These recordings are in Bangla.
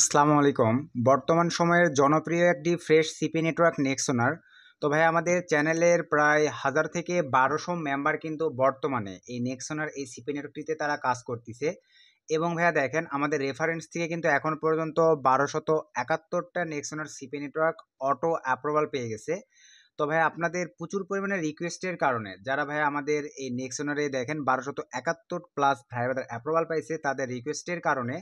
আসসালামু আলাইকুম বর্তমান সময়ের জনপ্রিয় একটি ফ্রেশ সিপি নেটওয়ার্ক নেক্সোনার তো ভাই আমাদের চ্যানেলের প্রায় হাজার থেকে বারোশো মেম্বার কিন্তু বর্তমানে এই নেক্সোনার এই সিপি নেটওয়ার্কটিতে তারা কাজ করতেছে এবং ভাইয়া দেখেন আমাদের রেফারেন্স থেকে কিন্তু এখন পর্যন্ত বারোশত একাত্তরটা নেক্সোনার সিপি নেটওয়ার্ক অটো অ্যাপ্রুভাল পেয়ে গেছে তো ভাই আপনাদের প্রচুর পরিমাণে রিকোয়েস্টের কারণে যারা ভাই আমাদের এই নেক্সট অনারে দেখেন বারোশত একাত্তর প্লাস ভাই অ্যাপ্রুভাল পাইছে তাদের রিকোয়েস্টের কারণে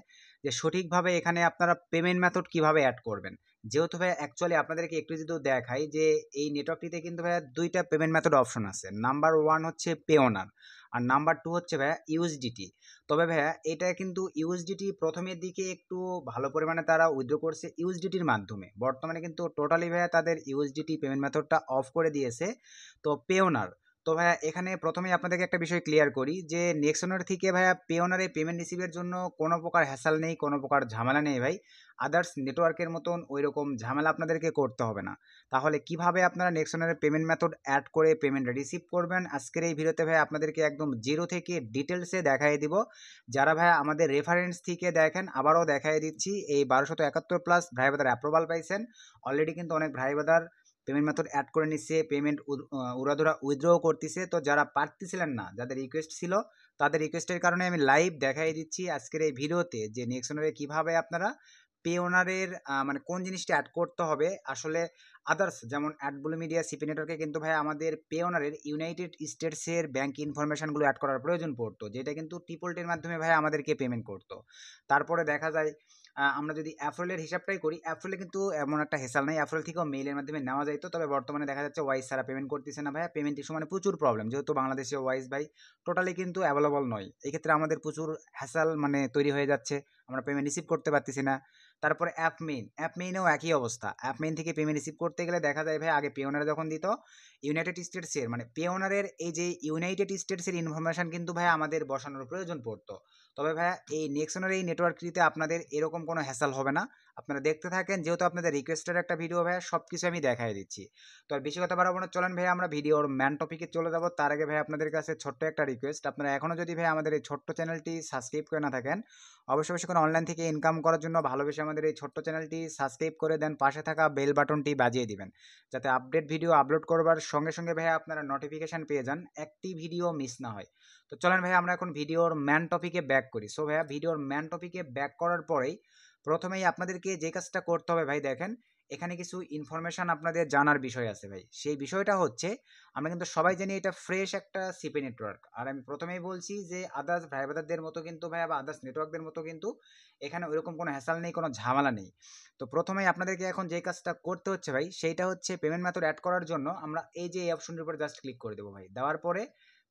যে সঠিকভাবে এখানে আপনারা পেমেন্ট মেথড কিভাবে অ্যাড করবেন যেহেতু ভাই অ্যাকচুয়ালি আপনাদেরকে একটু যদি দেখাই যে এই নেটওয়ার্কটিতে কিন্তু ভাই দুইটা পেমেন্ট মেথড অপশন আছে নাম্বার ওয়ান হচ্ছে পেওনার আর নাম্বার টু হচ্ছে ভাইয়া ইউএসডিটি তবে ভাইয়া এটা কিন্তু ইউএসডিটি প্রথমের দিকে একটু ভালো পরিমাণে তারা উইথড্র করছে ইউএসডিটির মাধ্যমে বর্তমানে কিন্তু টোটালি ভাইয়া তাদের ইউএসডিটি পেমেন্ট মেথডটা অফ করে দিয়েছে তো পেওনার তো ভাইয়া এখানে প্রথমেই আপনাদেরকে একটা বিষয় ক্লিয়ার করি যে নেক্সনের থেকে ভাইয়া পেওনারে পেমেন্ট রিসিভের জন্য কোনো প্রকার হ্যাসাল নেই কোনো প্রকার ঝামেলা নেই ভাই আদার্স নেটওয়ার্কের মতন ওই রকম ঝামেলা আপনাদেরকে করতে হবে না তাহলে কিভাবে আপনারা নেক্সনের পেমেন্ট মেথড অ্যাড করে পেমেন্ট রিসিভ করবেন আজকের এই ভিডিওতে ভাই আপনাদেরকে একদম জিরো থেকে ডিটেলসে দেখাই দিব যারা ভাই আমাদের রেফারেন্স থেকে দেখেন আবারও দেখাই দিচ্ছি এই বারোশত একাত্তর প্লাস ভাইবাদার অ্যাপ্রুভাল পাইছেন অলরেডি কিন্তু অনেক ভাইবাদার পেমেন্ট মেথড অ্যাড করে নিচ্ছে পেমেন্ট উড়াধুরা উইথড্রও করতেছে তো যারা পারতেছিলেন না যাদের রিকোয়েস্ট ছিল তাদের রিকোয়েস্টের কারণে আমি লাইভ দেখাই দিচ্ছি আজকের এই ভিডিওতে যে নেক্সট নেক্সোনারে কীভাবে আপনারা পে ওনারের মানে কোন জিনিসটা অ্যাড করতে হবে আসলে আদার্স যেমন অ্যাডবুল মিডিয়া সিপি নেটওয়ার্কে কিন্তু ভাই আমাদের পে ওনারের ইউনাইটেড স্টেটসের ব্যাঙ্ক ইনফরমেশানগুলো অ্যাড করার প্রয়োজন পড়তো যেটা কিন্তু টিপোল্টের মাধ্যমে ভাই আমাদেরকে পেমেন্ট করতো তারপরে দেখা যায় আমরা যদি অ্যাফ্রোলের হিসাবটাই করি অ্যাফ্রোলে কিন্তু এমন একটা হেসাল নাই অ্যাফ্রোল থেকেও মেইলের মাধ্যমে নেওয়া যায় তো তবে বর্তমানে দেখা যাচ্ছে ওয়াইস সারা পেমেন্ট করতেছে না ভাইয়া পেমেন্ট ইস্যু মানে প্রচুর প্রবলেম যেহেতু বাংলাদেশে ওয়াইস ভাই টোটালি কিন্তু অ্যাভেলেবল নয় এক্ষেত্রে আমাদের প্রচুর হ্যাসাল মানে তৈরি হয়ে যাচ্ছে আমরা পেমেন্ট রিসিভ করতে পারতেছি না তারপরে অ্যাপ মেইন অ্যাপ মেইনেও একই অবস্থা অ্যাপ মেইন থেকে পেমেন্ট রিসিভ করতে গেলে দেখা যায় ভাই আগে পেওনারে যখন দিত ইউনাইটেড স্টেটসের মানে পেওনারের এই যে ইউনাইটেড স্টেটসের ইনফরমেশান কিন্তু ভাই আমাদের বসানোর প্রয়োজন পড়তো তবে ভাইয়া এই নেক্সনের এই নেটওয়ার্কটিতে আপনাদের এরকম কোনো হ্যাসাল হবে না আপনারা দেখতে থাকেন যেহেতু আপনাদের রিকোয়েস্টের একটা ভিডিও ভাইয়া সব কিছু আমি দেখাই দিচ্ছি তো আর বেশি কথা বাড়াবো না চলেন ভাই আমরা ভিডিওর ম্যান টপিকে চলে যাবো তার আগে ভাই আপনাদের কাছে ছোট্ট একটা রিকোয়েস্ট আপনারা এখনও যদি ভাই আমাদের এই ছোট্ট চ্যানেলটি সাবস্ক্রাইব করে না থাকেন অবশ্যই অবশ্যই কোনো অনলাইন থেকে ইনকাম করার জন্য ভালোবেসে আমাদের এই ছোট্ট চ্যানেলটি সাবস্ক্রাইব করে দেন পাশে থাকা বেল বাটনটি বাজিয়ে দিবেন যাতে আপডেট ভিডিও আপলোড করবার সঙ্গে সঙ্গে ভাই আপনারা নোটিফিকেশান পেয়ে যান একটি ভিডিও মিস না হয় তো চলেন ভাই আমরা এখন ভিডিওর ম্যান টপিকে ব্যাক করি সো ভাইয়া ভিডিওর ম্যান টপিকে ব্যাক করার পরেই প্রথমেই আপনাদেরকে যে কাজটা করতে হবে ভাই দেখেন এখানে কিছু ইনফরমেশান আপনাদের জানার বিষয় আছে ভাই সেই বিষয়টা হচ্ছে আমরা কিন্তু সবাই জানি এটা ফ্রেশ একটা সিপি নেটওয়ার্ক আর আমি প্রথমেই বলছি যে আদার্স ভাই মতো কিন্তু ভাই বা আদার্স নেটওয়ার্কদের মতো কিন্তু এখানে ওইরকম কোনো হ্যাসাল নেই কোনো ঝামেলা নেই তো প্রথমেই আপনাদেরকে এখন যে কাজটা করতে হচ্ছে ভাই সেইটা হচ্ছে পেমেন্ট মেথড অ্যাড করার জন্য আমরা এই যে এই অপশনটির উপর জাস্ট ক্লিক করে দেবো ভাই দেওয়ার পরে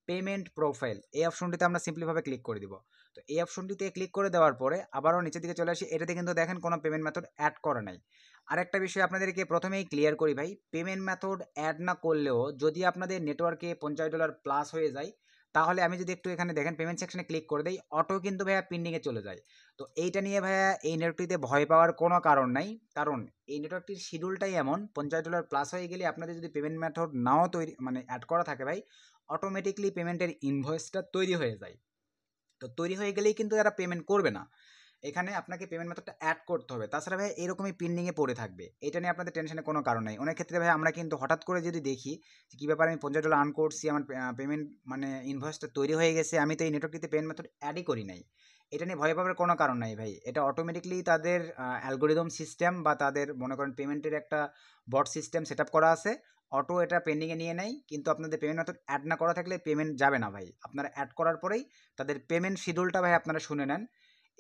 পেমেন্ট প্রোফাইল এই অপশনটিতে আমরা সিম্পলিভাবে ক্লিক করে দেবো তো এই অপশনটিতে ক্লিক করে দেওয়ার পরে আবারও নিচের দিকে চলে আসি এটাতে কিন্তু দেখেন কোনো পেমেন্ট মেথড অ্যাড করা নাই আরেকটা বিষয় আপনাদেরকে প্রথমেই ক্লিয়ার করি ভাই পেমেন্ট মেথড অ্যাড না করলেও যদি আপনাদের নেটওয়ার্কে পঞ্চাশ ডলার প্লাস হয়ে যায় তাহলে আমি যদি একটু এখানে দেখেন পেমেন্ট সেকশনে ক্লিক করে দেই অটো কিন্তু ভাইয়া পেন্ডিংয়ে চলে যায় তো এইটা নিয়ে ভাইয়া এই নেটওয়ার্কটিতে ভয় পাওয়ার কোনো কারণ নাই কারণ এই নেটওয়ার্কটির শিডিউলটাই এমন পঞ্চাশ ডলার প্লাস হয়ে গেলে আপনাদের যদি পেমেন্ট মেথড নাও তৈরি মানে অ্যাড করা থাকে ভাই অটোমেটিকলি পেমেন্টের ইনভয়েসটা তৈরি হয়ে যায় তো তৈরি হয়ে গেলেই কিন্তু এরা পেমেন্ট করবে না এখানে আপনাকে পেমেন্ট মেথডটা অ্যাড করতে হবে তাছাড়া ভাই এরকমই পেন্ডিংয়ে পড়ে থাকবে এটা নিয়ে আপনাদের টেনশনের কোনো কারণ নেই অনেক ক্ষেত্রে ভাই আমরা কিন্তু হঠাৎ করে যদি দেখি যে কী ব্যাপারে আমি পঞ্চাশ ডলার আর্ন করছি আমার পেমেন্ট মানে ইনভয়েসটা তৈরি হয়ে গেছে আমি তো এই নেটওয়ার্কটিতে পেমেন্ট মেথড অ্যাডই করি নাই এটা নিয়ে ভয় পাওয়ার কোনো কারণ নাই ভাই এটা অটোমেটিকলি তাদের অ্যালগোরিদম সিস্টেম বা তাদের মনে করেন পেমেন্টের একটা বট সিস্টেম সেট করা আছে অটো এটা পেন্ডিংয়ে নিয়ে নেয় কিন্তু আপনাদের পেমেন্ট অর্থাৎ অ্যাড না করা থাকলে পেমেন্ট যাবে না ভাই আপনারা অ্যাড করার পরেই তাদের পেমেন্ট শিডিউলটা ভাই আপনারা শুনে নেন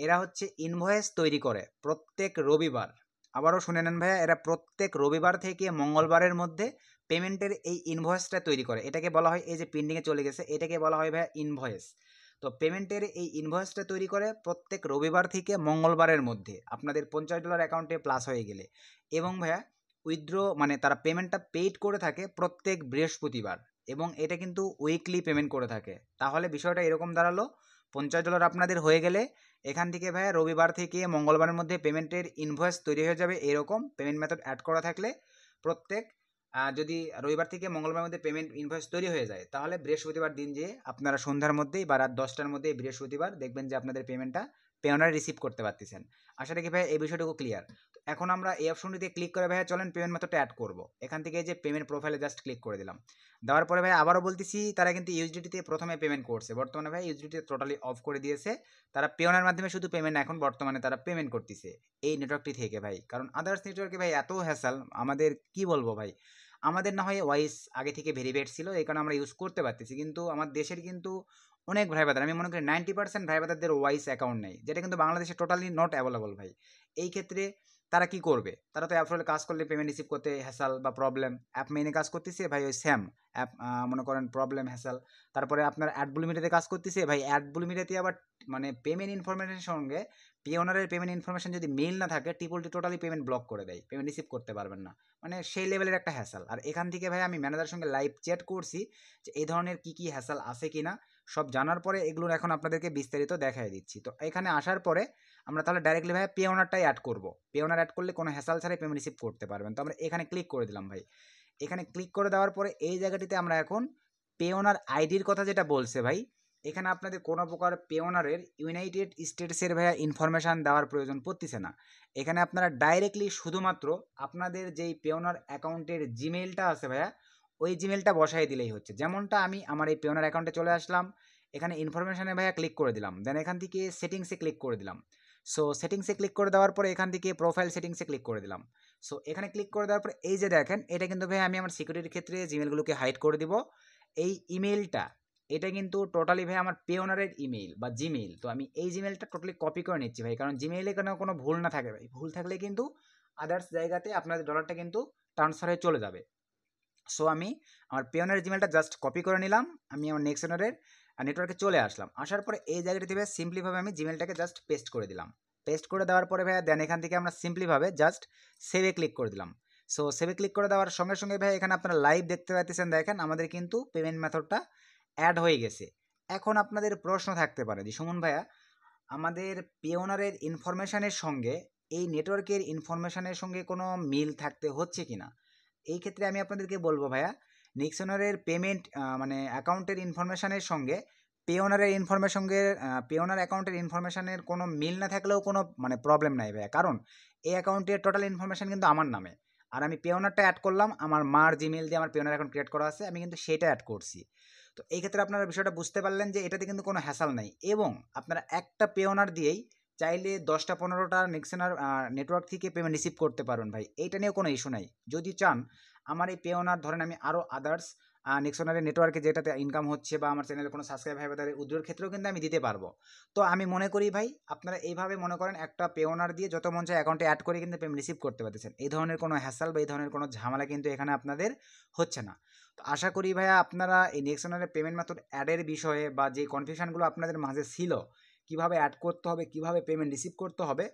এরা হচ্ছে ইনভয়েস তৈরি করে প্রত্যেক রবিবার আবারও শুনে নেন ভাইয়া এরা প্রত্যেক রবিবার থেকে মঙ্গলবারের মধ্যে পেমেন্টের এই ইনভয়েসটা তৈরি করে এটাকে বলা হয় এই যে পেন্ডিংয়ে চলে গেছে এটাকে বলা হয় ভাইয়া ইনভয়েস তো পেমেন্টের এই ইনভয়েসটা তৈরি করে প্রত্যেক রবিবার থেকে মঙ্গলবারের মধ্যে আপনাদের পঞ্চাশ ডলার অ্যাকাউন্টে প্লাস হয়ে গেলে এবং ভাইয়া উইথড্র মানে তারা পেমেন্টটা পেইড করে থাকে প্রত্যেক বৃহস্পতিবার এবং এটা কিন্তু উইকলি পেমেন্ট করে থাকে তাহলে বিষয়টা এরকম দাঁড়ালো পঞ্চাশ ডলার আপনাদের হয়ে গেলে এখান থেকে ভাইয়া রবিবার থেকে মঙ্গলবারের মধ্যে পেমেন্টের ইনভয়েস তৈরি হয়ে যাবে এরকম পেমেন্ট মেথড অ্যাড করা থাকলে প্রত্যেক যদি রবিবার থেকে মঙ্গলবারের মধ্যে পেমেন্ট ইনভয়েস তৈরি হয়ে যায় তাহলে বৃহস্পতিবার দিন যে আপনারা সন্ধ্যার মধ্যেই বা রাত দশটার মধ্যেই বৃহস্পতিবার দেখবেন যে আপনাদের পেমেন্টটা পেওনারে রিসিভ করতে পারতেছেন আশা রাখি ভাই এই বিষয়টুকু ক্লিয়ার এখন আমরা এই অপশনটিতে ক্লিক করে ভাইয়া চলেন পেমেন্ট মেথডটা অ্যাড করব এখান থেকে যে পেমেন্ট প্রোফাইলে জাস্ট ক্লিক করে দিলাম দেওয়ার পরে ভাই আবারও বলতেছি তারা কিন্তু ইউজিডিতে প্রথমে পেমেন্ট করছে বর্তমানে ভাই ইউজিডিতে টোটালি অফ করে দিয়েছে তারা পেওনের মাধ্যমে শুধু পেমেন্ট এখন বর্তমানে তারা পেমেন্ট করতেছে এই নেটওয়ার্কটি থেকে ভাই কারণ আদার্স নেটওয়ার্কে ভাই এত হ্যাসাল আমাদের কি বলবো ভাই আমাদের না হয় ওয়াইস আগে থেকে ভেরিভেট ছিল এই কারণে আমরা ইউজ করতে পারতেছি কিন্তু আমার দেশের কিন্তু অনেক ভাই বাদার আমি মনে করি নাইনটি পার্সেন্ট ভাই বাদারদের ওয়াইস অ্যাকাউন্ট নেই যেটা কিন্তু বাংলাদেশে টোটালি নট অ্যাভেলেবল ভাই এই ক্ষেত্রে তারা কি করবে তারা তো অ্যাপসলে কাজ করলে পেমেন্ট রিসিভ করতে হ্যাসাল বা প্রবলেম অ্যাপ মেনে কাজ করতেছে ভাই ওই স্যাম অ্যাপ মনে করেন প্রবলেম হ্যাসাল তারপরে আপনার অ্যাড ব্লু কাজ করতেছে ভাই অ্যাড ব্লু আবার মানে পেমেন্ট ইনফরমেশনের সঙ্গে পে ওনারের পেমেন্ট ইনফরমেশন যদি মেল না থাকে টিপলটি টোটালি পেমেন্ট ব্লক করে দেয় পেমেন্ট রিসিভ করতে পারবেন না মানে সেই লেভেলের একটা হ্যাসাল আর এখান থেকে ভাই আমি ম্যানেজারের সঙ্গে লাইভ চ্যাট করছি যে এই ধরনের কী কী হ্যাসাল আছে কি না সব জানার পরে এগুলোর এখন আপনাদেরকে বিস্তারিত দেখাই দিচ্ছি তো এখানে আসার পরে আমরা তাহলে ডাইরেক্টলি ভাই পে অনারটাই অ্যাড করব পে অনার অ্যাড করলে কোনো হ্যাসাল ছাড়াই পেমেন্ট রিসিভ করতে পারবেন তো আমরা এখানে ক্লিক করে দিলাম ভাই এখানে ক্লিক করে দেওয়ার পরে এই জায়গাটিতে আমরা এখন পে অনার আইডির কথা যেটা বলছে ভাই এখানে আপনাদের কোনো প্রকার পেওনারের ইউনাইটেড স্টেটসের ভাইয়া ইনফরমেশান দেওয়ার প্রয়োজন পড়তেছে না এখানে আপনারা ডাইরেক্টলি শুধুমাত্র আপনাদের যেই পেওনার অ্যাকাউন্টের জিমেইলটা আছে ভাইয়া ওই জিমেলটা বসাই দিলেই হচ্ছে যেমনটা আমি আমার এই পেওনার অ্যাকাউন্টে চলে আসলাম এখানে ইনফরমেশানে ভাইয়া ক্লিক করে দিলাম দেন এখান থেকে সেটিংসে ক্লিক করে দিলাম সো সেটিংসে ক্লিক করে দেওয়ার পরে এখান থেকে প্রোফাইল সেটিংসে ক্লিক করে দিলাম সো এখানে ক্লিক করে দেওয়ার পরে এই যে দেখেন এটা কিন্তু ভাই আমি আমার সিকিউরিটির ক্ষেত্রে জিমেলগুলোকে হাইড করে দিব এই ইমেলটা এটা কিন্তু টোটালি ভাই আমার পেওনারের ইমেল বা জিমেল তো আমি এই জিমেলটা টোটালি কপি করে নিচ্ছি ভাই কারণ জিমেইলে কেন কোনো ভুল না থাকে ভাই ভুল থাকলে কিন্তু আদার্স জায়গাতে আপনাদের ডলারটা কিন্তু ট্রান্সফার হয়ে চলে যাবে সো আমি আমার পেওনের জিমেলটা জাস্ট কপি করে নিলাম আমি আমার আর নেটওয়ার্কে চলে আসলাম আসার পরে এই জায়গাটিতে ভাই সিম্পলিভাবে আমি জিমেলটাকে জাস্ট পেস্ট করে দিলাম পেস্ট করে দেওয়ার পরে ভাইয়া দেন এখান থেকে আমরা সিম্পলিভাবে জাস্ট সেভে ক্লিক করে দিলাম সো সেভে ক্লিক করে দেওয়ার সঙ্গে সঙ্গে ভাই এখানে আপনারা লাইভ দেখতে পাইতেছেন দেখেন আমাদের কিন্তু পেমেন্ট মেথডটা অ্যাড হয়ে গেছে এখন আপনাদের প্রশ্ন থাকতে পারে যে সুমন ভাইয়া আমাদের পেওনারের ইনফরমেশানের সঙ্গে এই নেটওয়ার্কের ইনফরমেশানের সঙ্গে কোনো মিল থাকতে হচ্ছে কি না এই ক্ষেত্রে আমি আপনাদেরকে বলবো ভাইয়া নিক্সনারের পেমেন্ট মানে অ্যাকাউন্টের ইনফরমেশানের সঙ্গে পেওনারের ইনফরমেশনের পেওনার অ্যাকাউন্টের ইনফরমেশানের কোনো মিল না থাকলেও কোনো মানে প্রবলেম নাই ভাইয়া কারণ এই অ্যাকাউন্টের টোটাল ইনফরমেশান কিন্তু আমার নামে আর আমি পেওনারটা অ্যাড করলাম আমার মার জিমেল দিয়ে আমার পেওনার অ্যাকাউন্ট ক্রিয়েট করা আছে আমি কিন্তু সেটা অ্যাড করছি তো এই ক্ষেত্রে আপনারা বিষয়টা বুঝতে পারলেন যে এটাতে কিন্তু কোনো হ্যাসাল নাই এবং আপনারা একটা পেওনার দিয়েই চাইলে দশটা পনেরোটা নেক্সেনার নেটওয়ার্ক থেকে পেমেন্ট রিসিভ করতে পারবেন ভাই এইটা নিয়েও কোনো ইস্যু নাই যদি চান আমার এই পেওনার ধরেন আমি আরও আদার্স নেক্সোনারের নেটওয়ার্কে যেটাতে ইনকাম হচ্ছে বা আমার চ্যানেলে কোনো সাবস্ক্রাইব হয় তাদের উদ্যোগের ক্ষেত্রেও কিন্তু আমি দিতে পারবো তো আমি মনে করি ভাই আপনারা এইভাবে মনে করেন একটা পেওনার দিয়ে যত মঞ্চে অ্যাকাউন্টে অ্যাড করে কিন্তু পেমেন্ট রিসিভ করতে পারতেছেন এই ধরনের কোনো হ্যাসাল বা এই ধরনের কোনো ঝামেলা কিন্তু এখানে আপনাদের হচ্ছে না তো আশা করি ভাইয়া আপনারা এই নেক্সোনারের পেমেন্ট মাত্র অ্যাডের বিষয়ে বা যে কনফিউশনগুলো আপনাদের মাঝে ছিল কিভাবে অ্যাড করতে হবে কিভাবে পেমেন্ট রিসিভ করতে হবে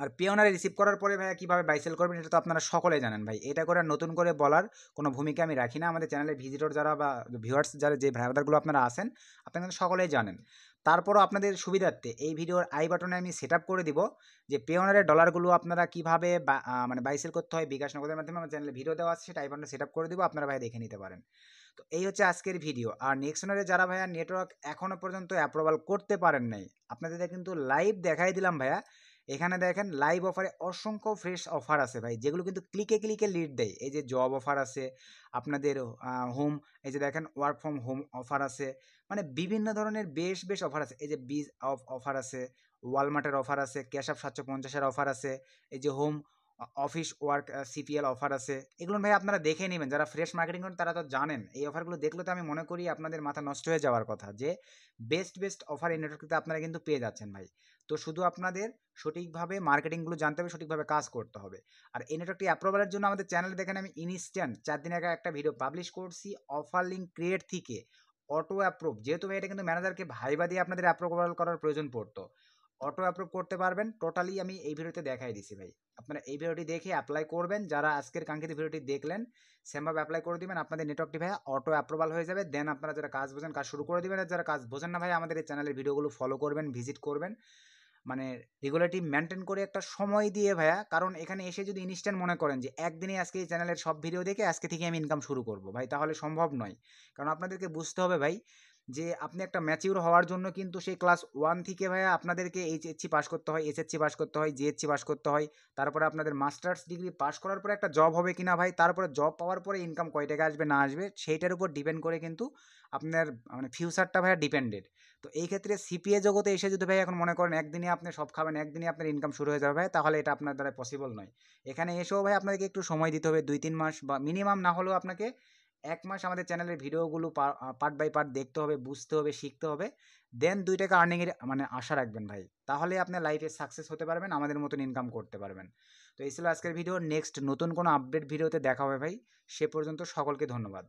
আর পেওনারে রিসিভ করার পরে ভাইয়া কীভাবে বাইসেল করবেন এটা তো আপনারা সকলে জানেন ভাই এটা করে নতুন করে বলার কোনো ভূমিকা আমি রাখি না আমাদের চ্যানেলে ভিজিটর যারা বা ভিউয়ার্স যারা যে ভাইবাদারগুলো আপনারা আসেন আপনারা সকলেই জানেন তারপরও আপনাদের সুবিধার্থে এই ভিডিওর আই বাটনে আমি সেট করে দিব যে পেওনারের ডলারগুলো আপনারা কীভাবে মানে বাইসেল করতে হয় বিকাশ নগদের মাধ্যমে আমার চ্যানেলে ভিডিও দেওয়া আছে সেটা আই বাটনে সেট করে দেবো আপনারা ভাই দেখে নিতে পারেন তো এই হচ্ছে আজকের ভিডিও আর নেক্সনারে যারা ভাইয়া নেটওয়ার্ক এখনও পর্যন্ত অ্যাপ্রুভাল করতে পারেন নাই আপনাদের কিন্তু লাইভ দেখাই দিলাম ভাইয়া এখানে দেখেন লাইভ অফারে অসংখ্য ফ্রেশ অফার আছে ভাই যেগুলো কিন্তু ক্লিকে ক্লিকে লিড দেয় এই যে জব অফার আছে আপনাদের হোম এই যে দেখেন ওয়ার্ক ফ্রম হোম অফার আছে মানে বিভিন্ন ধরনের বেশ বেশ অফার আছে এই যে বীজ অফ অফার আছে ওয়ালমার্টের অফার আছে ক্যাশ অফ সাতশো পঞ্চাশের অফার আছে এই যে home office work CPL offer আছে এগুলো ভাই আপনারা দেখে নেবেন যারা ফ্রেশ মার্কেটিং করেন তারা তো জানেন এই অফারগুলো দেখলে তো আমি মনে করি আপনাদের মাথা নষ্ট হয়ে যাওয়ার কথা যে বেস্ট বেস্ট অফার এই নেটওয়ার্কটিতে আপনারা কিন্তু পেয়ে যাচ্ছেন ভাই তো শুধু আপনাদের সঠিকভাবে মার্কেটিংগুলো জানতে হবে সঠিকভাবে কাজ করতে হবে আর এই নেটওয়ার্কটি অ্যাপ্রুভালের জন্য আমাদের চ্যানেলে দেখেন আমি ইনস্ট্যান্ট চার দিন আগে একটা ভিডিও পাবলিশ করছি অফার লিঙ্ক ক্রিয়েট থেকে অটো অ্যাপ্রুভ যেহেতু ভাই এটা কিন্তু ম্যানেজারকে ভাইবা দিয়ে আপনাদের অ্যাপ্রুভাল করার প্রয়োজন পড়তো অটো অ্যাপ্রুভ করতে পারবেন টোটালি আমি এই ভিডিওতে দেখাই দিছি ভাই আপনারা এই ভিডিওটি দেখে অ্যাপ্লাই করবেন যারা আজকের কাঙ্ক্ষিত ভিডিওটি দেখলেন সেমভাবে অ্যাপ্লাই করে দেবেন আপনাদের নেটওয়ার্কটি ভাই অটো অ্যাপ্রুভাল হয়ে যাবে দেন আপনারা যারা কাজ বোঝেন কাজ শুরু করে দেবেন আর যারা কাজ বোঝেন না ভাই আমাদের এই চ্যানেলের ভিডিওগুলো ফলো করবেন ভিজিট করবেন মানে রেগুলারটি মেনটেন করে একটা সময় দিয়ে ভাইয়া কারণ এখানে এসে যদি ইনস্ট্যান্ট মনে করেন যে একদিনে আজকে এই চ্যানেলের সব ভিডিও দেখে আজকে থেকে আমি ইনকাম শুরু করব ভাই তাহলে সম্ভব নয় কারণ আপনাদেরকে বুঝতে হবে ভাই যে আপনি একটা ম্যাচিউর হওয়ার জন্য কিন্তু সেই ক্লাস ওয়ান থেকে ভাইয়া আপনাদেরকে এইচএসসি পাস করতে হয় এসএসসি পাস করতে হয় জিএসসি পাস করতে হয় তারপরে আপনাদের মাস্টার্স ডিগ্রি পাস করার পরে একটা জব হবে কিনা ভাই তারপরে জব পাওয়ার পরে ইনকাম কয় টাকা আসবে না আসবে সেইটার উপর ডিপেন্ড করে কিন্তু আপনার মানে ফিউচারটা ভাইয়া ডিপেন্ডেড তো এই ক্ষেত্রে সিপিএ জগতে এসে যদি ভাই এখন মনে করেন একদিনে আপনি সব খাবেন একদিনে আপনার ইনকাম শুরু হয়ে যাবে ভাই তাহলে এটা আপনার দ্বারা পসিবল নয় এখানে এসেও ভাই আপনাদেরকে একটু সময় দিতে হবে দুই তিন মাস বা মিনিমাম না হলেও আপনাকে এক মাস আমাদের চ্যানেলের ভিডিওগুলো পার্ট বাই পার্ট দেখতে হবে বুঝতে হবে শিখতে হবে দেন দুই টাকা আর্নিংয়ের মানে আশা রাখবেন ভাই তাহলে আপনি লাইফে সাকসেস হতে পারবেন আমাদের মতন ইনকাম করতে পারবেন তো এই ছিল আজকের ভিডিও নেক্সট নতুন কোনো আপডেট ভিডিওতে দেখা হবে ভাই সে পর্যন্ত সকলকে ধন্যবাদ